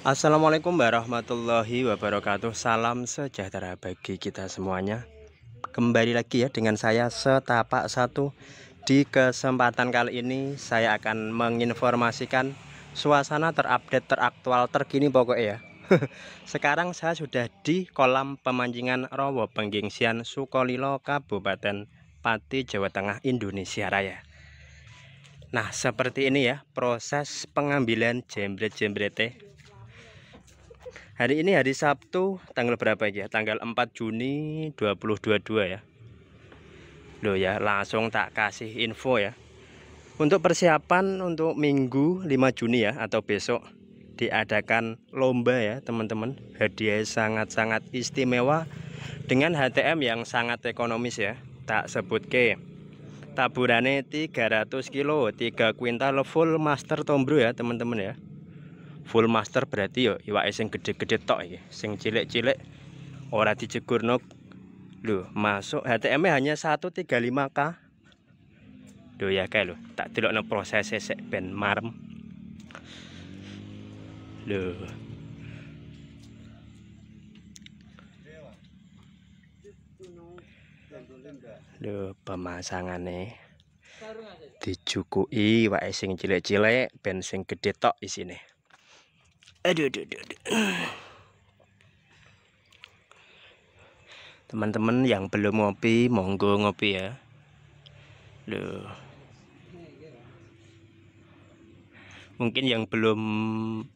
Assalamualaikum warahmatullahi wabarakatuh Salam sejahtera bagi kita semuanya Kembali lagi ya dengan saya setapak satu Di kesempatan kali ini saya akan menginformasikan Suasana terupdate, teraktual, terkini pokoknya ya Sekarang saya sudah di kolam pemancingan Rowo Penggingsian Sukolilo Kabupaten Pati Jawa Tengah Indonesia Raya Nah seperti ini ya proses pengambilan jembret-jembrete Hari ini hari Sabtu tanggal berapa ya? Tanggal 4 Juni 2022 ya. Loh ya, langsung tak kasih info ya. Untuk persiapan untuk Minggu 5 Juni ya atau besok diadakan lomba ya teman-teman. Hadiah sangat-sangat istimewa dengan HTM yang sangat ekonomis ya. Tak sebut ke taburannya 300 kilo 3 kuintal full master tombro ya teman-teman ya full master berarti yo iwake sing gede-gede tok iki sing cilik-cilik ora dicegurno lho masuk HTM hanya 135k lho ya kae lho tak delokno prosese sek ben marem lho lho pemasangane dicukui wae sing cilik-cilik ben sing gede tok isine aduh aduh aduh, aduh. teman-teman yang belum ngopi monggo ngopi ya loh mungkin yang belum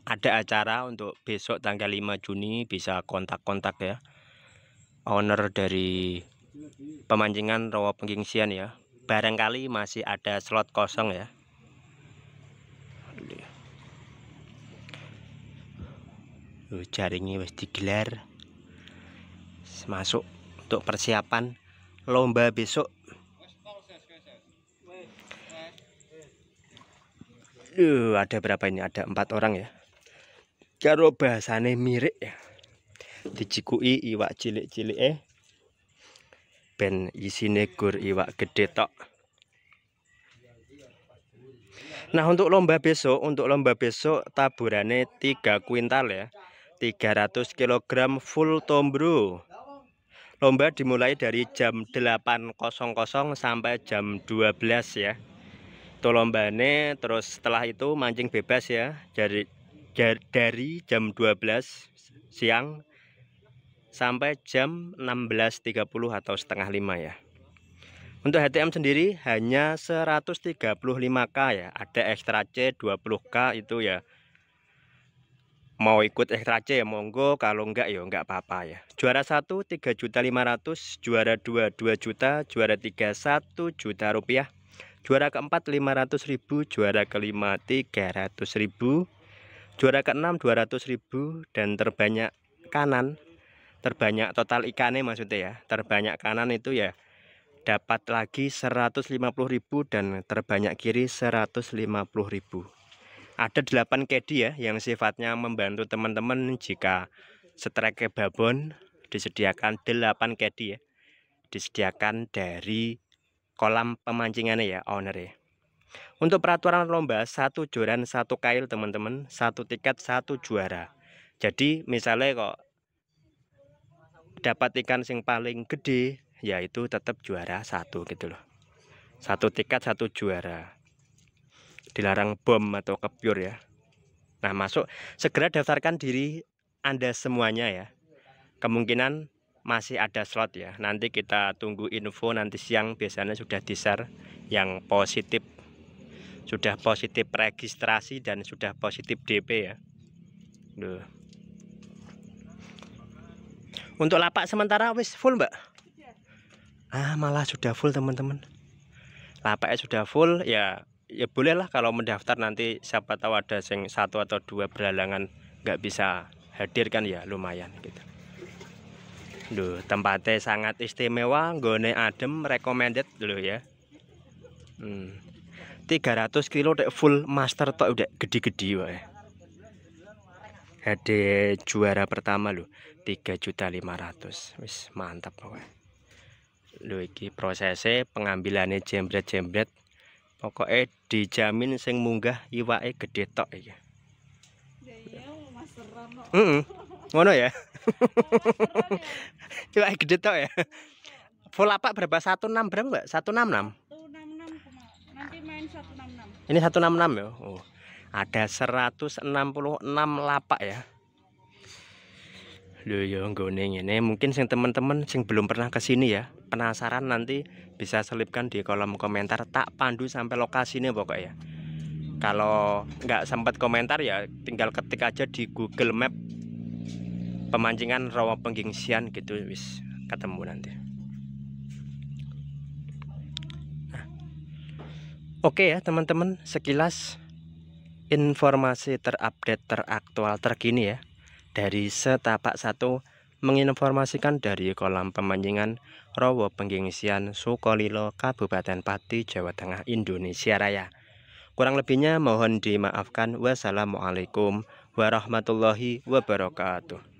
ada acara untuk besok tanggal 5 Juni bisa kontak-kontak ya owner dari pemancingan rawa pengingsian ya barangkali masih ada slot kosong ya jaringnya wis digelar masuk untuk persiapan lomba besok Duh, ada berapa ini ada empat orang ya kalau bahasane mirip ya dicikui iwak cilik-cilik eh ben isine gur iwak gede tok Nah untuk lomba besok, untuk lomba besok taburannya tiga kuintal ya. 300 kg full tombro. Lomba dimulai dari jam 8.00 sampai jam 12 ya. Itu lombanya terus setelah itu mancing bebas ya. Dari dari jam 12 siang sampai jam 16.30 atau setengah 5 ya. Untuk HTM sendiri hanya 135K ya, ada ekstra C 20K itu ya mau ikut ekstra C ya monggo kalau enggak ya enggak apa-apa ya juara 1 3 juta 500 juara 2 2 juta juara 3 1 juta rupiah juara keempat 500 ribu juara kelima 300 ribu juara keenam 200 ribu dan terbanyak kanan terbanyak total ikannya maksudnya ya terbanyak kanan itu ya dapat lagi 150 ribu dan terbanyak kiri 150 ribu ada 8 kedi ya yang sifatnya membantu teman-teman jika strike babon disediakan 8 kedi ya disediakan dari kolam pemancingannya ya owner ya untuk peraturan lomba satu joran satu kail teman-teman satu tiket satu juara jadi misalnya kok dapat ikan sing paling gede yaitu tetap juara satu gitu loh satu tiket satu juara dilarang bom atau kepyur ya. Nah, masuk segera daftarkan diri Anda semuanya ya. Kemungkinan masih ada slot ya. Nanti kita tunggu info nanti siang biasanya sudah di-share yang positif sudah positif registrasi dan sudah positif DP ya. Duh. Untuk lapak sementara wis full, Mbak. Ah, malah sudah full, teman-teman. Lapaknya sudah full ya ya bolehlah kalau mendaftar nanti siapa tahu ada sing satu atau dua berhalangan nggak bisa hadir kan ya lumayan gitu. Duh, tempatnya sangat istimewa, gone adem, recommended dulu ya. Hmm. 300 kilo dek full master tok udah gede-gede wae. HD juara pertama lu, 3.500. Wis mantap wae. Lho iki prosesnya pengambilannya jembret-jembret pokoke dijamin sing munggah iwake gedhe tok iki Heeh. Ya iya, Ngono ya. ya. Iwake gede tok ya. Full apa berapa? 166 berapa, Mbak? 166. 166. Nanti main 166. Ini 166 ya. Oh. Ada 166 lapak ya. Lho ya ini ini mungkin sing teman-teman sing belum pernah ke sini ya, penasaran nanti bisa selipkan di kolom komentar tak pandu sampai lokasi lokasinya pokoknya. Kalau nggak sempat komentar ya tinggal ketik aja di Google Map pemancingan rawa penggingsian gitu wis ketemu nanti. Nah, oke ya teman-teman, sekilas informasi terupdate, teraktual, terkini ya dari setapak satu menginformasikan dari kolam pemancingan Rowo Penggingsian Sukolilo Kabupaten Pati Jawa Tengah Indonesia Raya kurang lebihnya mohon dimaafkan wassalamualaikum warahmatullahi wabarakatuh